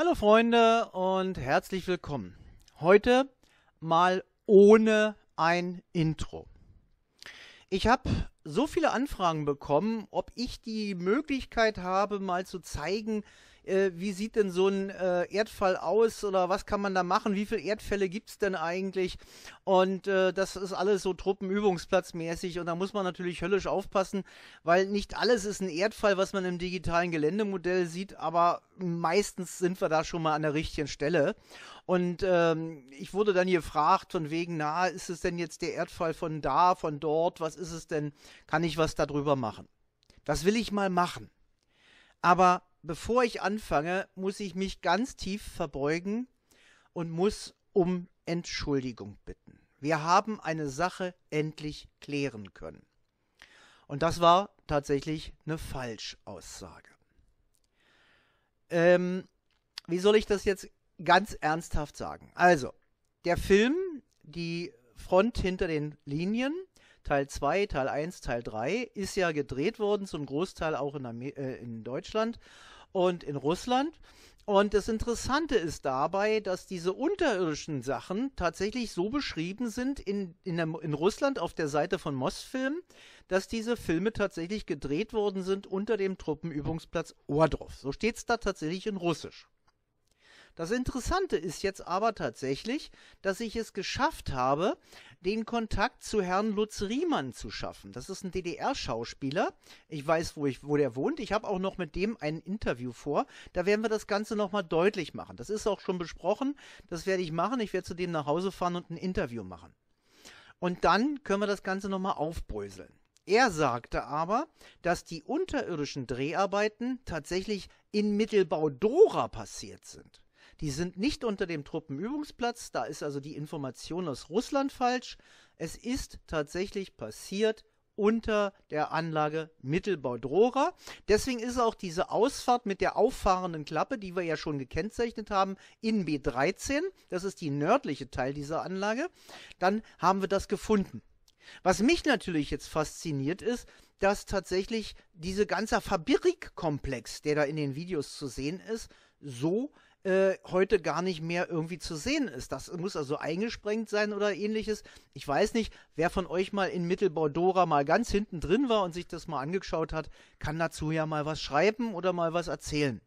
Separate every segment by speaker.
Speaker 1: Hallo Freunde und herzlich willkommen. Heute mal ohne ein Intro. Ich habe so viele Anfragen bekommen, ob ich die Möglichkeit habe, mal zu zeigen, äh, wie sieht denn so ein äh, Erdfall aus oder was kann man da machen, wie viele Erdfälle gibt es denn eigentlich und äh, das ist alles so truppenübungsplatzmäßig und da muss man natürlich höllisch aufpassen, weil nicht alles ist ein Erdfall, was man im digitalen Geländemodell sieht, aber meistens sind wir da schon mal an der richtigen Stelle und ähm, ich wurde dann gefragt von wegen, na, ist es denn jetzt der Erdfall von da, von dort, was ist es denn, kann ich was darüber machen? Das will ich mal machen. Aber bevor ich anfange, muss ich mich ganz tief verbeugen und muss um Entschuldigung bitten. Wir haben eine Sache endlich klären können. Und das war tatsächlich eine Falschaussage. Ähm, wie soll ich das jetzt ganz ernsthaft sagen? Also, der Film, die Front hinter den Linien, Teil 2, Teil 1, Teil 3 ist ja gedreht worden, zum Großteil auch in, Amer äh, in Deutschland und in Russland. Und das Interessante ist dabei, dass diese unterirdischen Sachen tatsächlich so beschrieben sind in, in, der, in Russland auf der Seite von Mosfilm, dass diese Filme tatsächlich gedreht worden sind unter dem Truppenübungsplatz Ordrov. So steht es da tatsächlich in Russisch. Das Interessante ist jetzt aber tatsächlich, dass ich es geschafft habe, den Kontakt zu Herrn Lutz Riemann zu schaffen. Das ist ein DDR-Schauspieler. Ich weiß, wo, ich, wo der wohnt. Ich habe auch noch mit dem ein Interview vor. Da werden wir das Ganze nochmal deutlich machen. Das ist auch schon besprochen. Das werde ich machen. Ich werde zu dem nach Hause fahren und ein Interview machen. Und dann können wir das Ganze nochmal aufbröseln. Er sagte aber, dass die unterirdischen Dreharbeiten tatsächlich in Mittelbau Dora passiert sind. Die sind nicht unter dem Truppenübungsplatz, da ist also die Information aus Russland falsch. Es ist tatsächlich passiert unter der Anlage Mittelbau-Drora. Deswegen ist auch diese Ausfahrt mit der auffahrenden Klappe, die wir ja schon gekennzeichnet haben, in B13. Das ist die nördliche Teil dieser Anlage. Dann haben wir das gefunden. Was mich natürlich jetzt fasziniert ist, dass tatsächlich dieser ganze Fabrikkomplex, der da in den Videos zu sehen ist, so äh, heute gar nicht mehr irgendwie zu sehen ist. Das muss also eingesprengt sein oder ähnliches. Ich weiß nicht, wer von euch mal in Mittelbordora mal ganz hinten drin war und sich das mal angeschaut hat, kann dazu ja mal was schreiben oder mal was erzählen.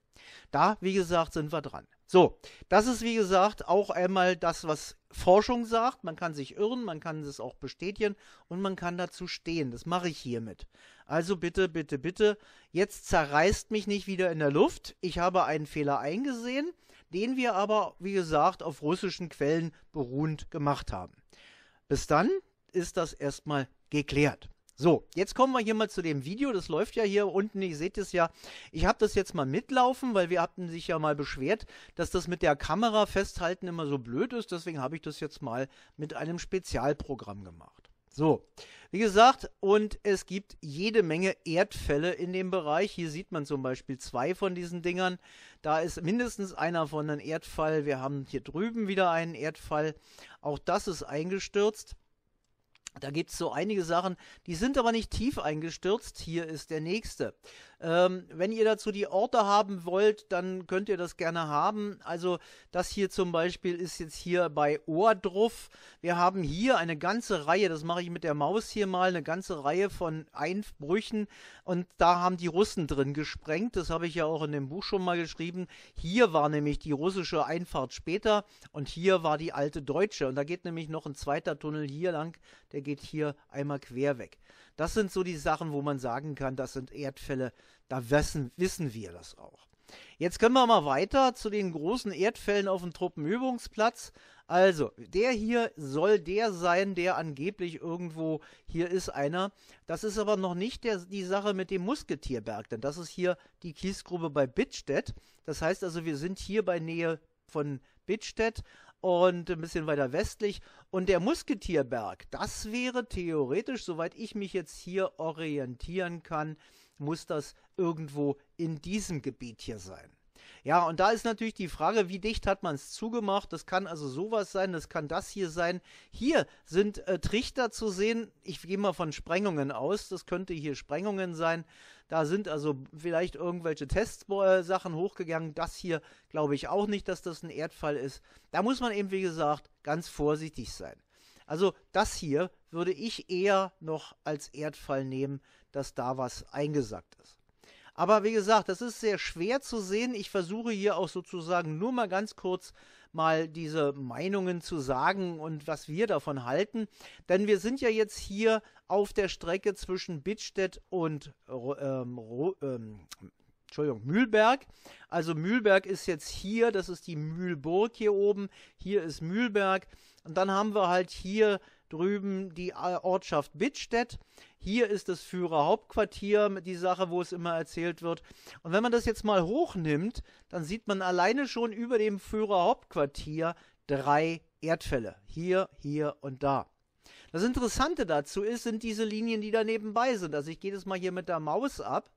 Speaker 1: Da, wie gesagt, sind wir dran. So, das ist wie gesagt auch einmal das, was Forschung sagt, man kann sich irren, man kann es auch bestätigen und man kann dazu stehen. Das mache ich hiermit. Also bitte, bitte, bitte, jetzt zerreißt mich nicht wieder in der Luft. Ich habe einen Fehler eingesehen, den wir aber, wie gesagt, auf russischen Quellen beruhend gemacht haben. Bis dann ist das erstmal geklärt. So, jetzt kommen wir hier mal zu dem Video. Das läuft ja hier unten. Ihr seht es ja. Ich habe das jetzt mal mitlaufen, weil wir hatten sich ja mal beschwert, dass das mit der Kamera festhalten immer so blöd ist. Deswegen habe ich das jetzt mal mit einem Spezialprogramm gemacht. So, wie gesagt, und es gibt jede Menge Erdfälle in dem Bereich. Hier sieht man zum Beispiel zwei von diesen Dingern. Da ist mindestens einer von einem Erdfall. Wir haben hier drüben wieder einen Erdfall. Auch das ist eingestürzt. Da gibt es so einige Sachen, die sind aber nicht tief eingestürzt. Hier ist der nächste. Ähm, wenn ihr dazu die Orte haben wollt, dann könnt ihr das gerne haben. Also das hier zum Beispiel ist jetzt hier bei Ohrdruff. Wir haben hier eine ganze Reihe, das mache ich mit der Maus hier mal, eine ganze Reihe von Einbrüchen und da haben die Russen drin gesprengt. Das habe ich ja auch in dem Buch schon mal geschrieben. Hier war nämlich die russische Einfahrt später und hier war die alte deutsche und da geht nämlich noch ein zweiter Tunnel hier lang, der geht hier einmal quer weg. Das sind so die Sachen, wo man sagen kann, das sind Erdfälle, da wissen, wissen wir das auch. Jetzt können wir mal weiter zu den großen Erdfällen auf dem Truppenübungsplatz. Also, der hier soll der sein, der angeblich irgendwo hier ist einer. Das ist aber noch nicht der, die Sache mit dem Musketierberg, denn das ist hier die Kiesgrube bei Bittstedt. Das heißt also, wir sind hier bei Nähe von Bittstedt, und ein bisschen weiter westlich. Und der Musketierberg, das wäre theoretisch, soweit ich mich jetzt hier orientieren kann, muss das irgendwo in diesem Gebiet hier sein. Ja, und da ist natürlich die Frage, wie dicht hat man es zugemacht? Das kann also sowas sein, das kann das hier sein. Hier sind äh, Trichter zu sehen. Ich gehe mal von Sprengungen aus. Das könnte hier Sprengungen sein. Da sind also vielleicht irgendwelche Testsachen hochgegangen. Das hier glaube ich auch nicht, dass das ein Erdfall ist. Da muss man eben, wie gesagt, ganz vorsichtig sein. Also das hier würde ich eher noch als Erdfall nehmen, dass da was eingesackt ist. Aber wie gesagt, das ist sehr schwer zu sehen. Ich versuche hier auch sozusagen nur mal ganz kurz mal diese Meinungen zu sagen und was wir davon halten. Denn wir sind ja jetzt hier auf der Strecke zwischen Bittstedt und ähm, ähm, Entschuldigung, Mühlberg. Also Mühlberg ist jetzt hier, das ist die Mühlburg hier oben. Hier ist Mühlberg. Und dann haben wir halt hier drüben die äh, Ortschaft Bittstedt. Hier ist das Führerhauptquartier, die Sache, wo es immer erzählt wird. Und wenn man das jetzt mal hochnimmt, dann sieht man alleine schon über dem Führerhauptquartier drei Erdfälle. Hier, hier und da. Das Interessante dazu ist, sind diese Linien, die da nebenbei sind. Also ich gehe das mal hier mit der Maus ab.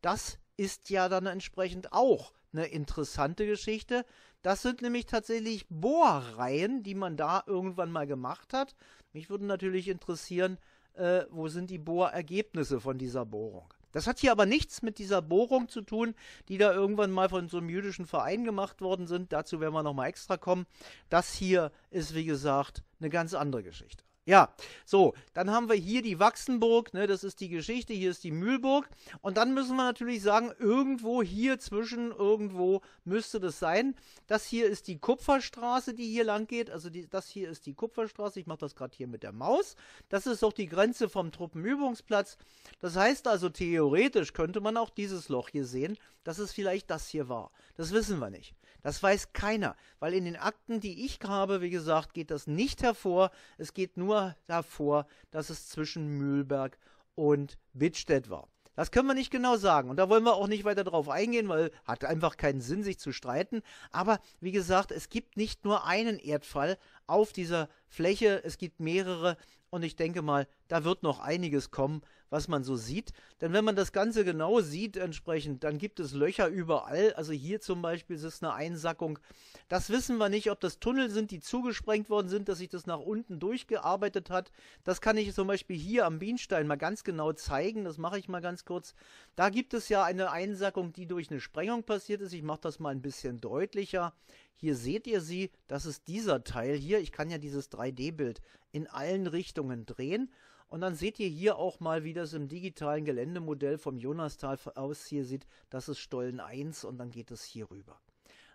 Speaker 1: Das ist ja dann entsprechend auch eine interessante Geschichte. Das sind nämlich tatsächlich Bohrreihen, die man da irgendwann mal gemacht hat. Mich würde natürlich interessieren, äh, wo sind die Bohrergebnisse von dieser Bohrung? Das hat hier aber nichts mit dieser Bohrung zu tun, die da irgendwann mal von so einem jüdischen Verein gemacht worden sind. Dazu werden wir nochmal extra kommen. Das hier ist, wie gesagt, eine ganz andere Geschichte. Ja, so, dann haben wir hier die Wachsenburg, ne, das ist die Geschichte, hier ist die Mühlburg. Und dann müssen wir natürlich sagen, irgendwo hier zwischen, irgendwo müsste das sein. Das hier ist die Kupferstraße, die hier lang geht. Also die, das hier ist die Kupferstraße. Ich mache das gerade hier mit der Maus. Das ist doch die Grenze vom Truppenübungsplatz. Das heißt also, theoretisch könnte man auch dieses Loch hier sehen, dass es vielleicht das hier war. Das wissen wir nicht. Das weiß keiner, weil in den Akten, die ich habe, wie gesagt, geht das nicht hervor. Es geht nur hervor, dass es zwischen Mühlberg und Wittstedt war. Das können wir nicht genau sagen und da wollen wir auch nicht weiter drauf eingehen, weil hat einfach keinen Sinn, sich zu streiten. Aber wie gesagt, es gibt nicht nur einen Erdfall auf dieser Fläche, es gibt mehrere und ich denke mal, da wird noch einiges kommen, was man so sieht. Denn wenn man das Ganze genau sieht entsprechend, dann gibt es Löcher überall. Also hier zum Beispiel ist es eine Einsackung. Das wissen wir nicht, ob das Tunnel sind, die zugesprengt worden sind, dass sich das nach unten durchgearbeitet hat. Das kann ich zum Beispiel hier am Bienstein mal ganz genau zeigen. Das mache ich mal ganz kurz. Da gibt es ja eine Einsackung, die durch eine Sprengung passiert ist. Ich mache das mal ein bisschen deutlicher. Hier seht ihr sie, das ist dieser Teil hier. Ich kann ja dieses 3D-Bild in allen Richtungen drehen. Und dann seht ihr hier auch mal, wie das im digitalen Geländemodell vom Jonastal aus hier sieht. Das ist Stollen 1 und dann geht es hier rüber.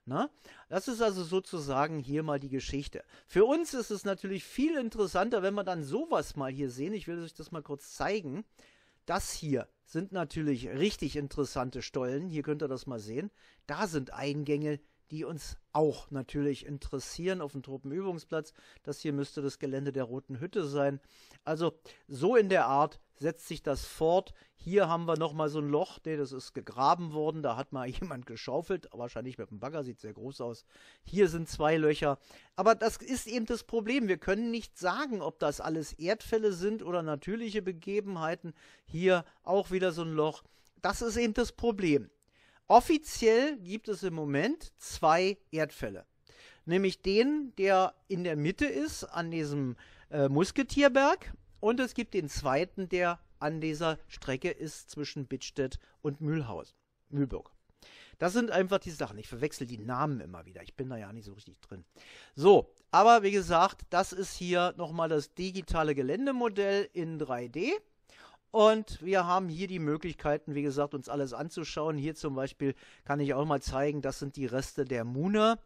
Speaker 1: Na? Das ist also sozusagen hier mal die Geschichte. Für uns ist es natürlich viel interessanter, wenn wir dann sowas mal hier sehen. Ich will euch das mal kurz zeigen. Das hier sind natürlich richtig interessante Stollen. Hier könnt ihr das mal sehen. Da sind Eingänge, die uns auch natürlich interessieren auf dem Truppenübungsplatz. Das hier müsste das Gelände der Roten Hütte sein. Also so in der Art setzt sich das fort. Hier haben wir nochmal so ein Loch, nee, das ist gegraben worden, da hat mal jemand geschaufelt, wahrscheinlich mit dem Bagger, sieht sehr groß aus. Hier sind zwei Löcher. Aber das ist eben das Problem, wir können nicht sagen, ob das alles Erdfälle sind oder natürliche Begebenheiten. Hier auch wieder so ein Loch. Das ist eben das Problem. Offiziell gibt es im Moment zwei Erdfälle. Nämlich den, der in der Mitte ist, an diesem äh, Musketierberg. Und es gibt den zweiten, der an dieser Strecke ist zwischen Bittstedt und Mühlhausen, Mühlburg. Das sind einfach die Sachen. Ich verwechsel die Namen immer wieder. Ich bin da ja nicht so richtig drin. So, aber wie gesagt, das ist hier nochmal das digitale Geländemodell in 3D. Und wir haben hier die Möglichkeiten, wie gesagt, uns alles anzuschauen. Hier zum Beispiel kann ich auch mal zeigen, das sind die Reste der Muna.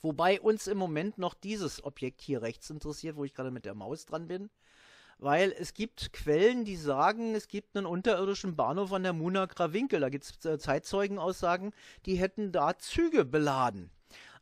Speaker 1: Wobei uns im Moment noch dieses Objekt hier rechts interessiert, wo ich gerade mit der Maus dran bin. Weil es gibt Quellen, die sagen, es gibt einen unterirdischen Bahnhof an der Muna Krawinkel. Da gibt es äh, Zeitzeugenaussagen, die hätten da Züge beladen.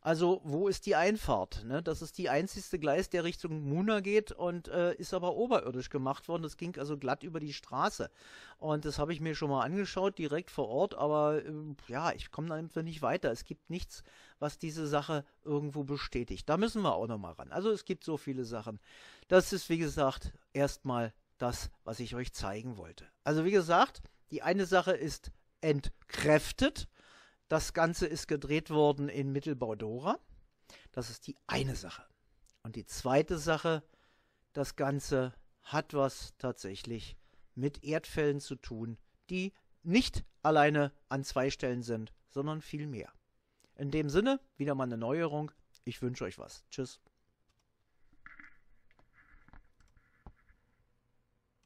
Speaker 1: Also wo ist die Einfahrt? Ne? Das ist die einzigste Gleis, der Richtung Muna geht und äh, ist aber oberirdisch gemacht worden. Das ging also glatt über die Straße. Und das habe ich mir schon mal angeschaut, direkt vor Ort, aber äh, ja, ich komme da einfach nicht weiter. Es gibt nichts, was diese Sache irgendwo bestätigt. Da müssen wir auch nochmal ran. Also es gibt so viele Sachen. Das ist, wie gesagt, erstmal das, was ich euch zeigen wollte. Also wie gesagt, die eine Sache ist entkräftet das Ganze ist gedreht worden in Mittelbau-Dora. Das ist die eine Sache. Und die zweite Sache, das Ganze hat was tatsächlich mit Erdfällen zu tun, die nicht alleine an zwei Stellen sind, sondern viel mehr. In dem Sinne, wieder mal eine Neuerung. Ich wünsche euch was. Tschüss.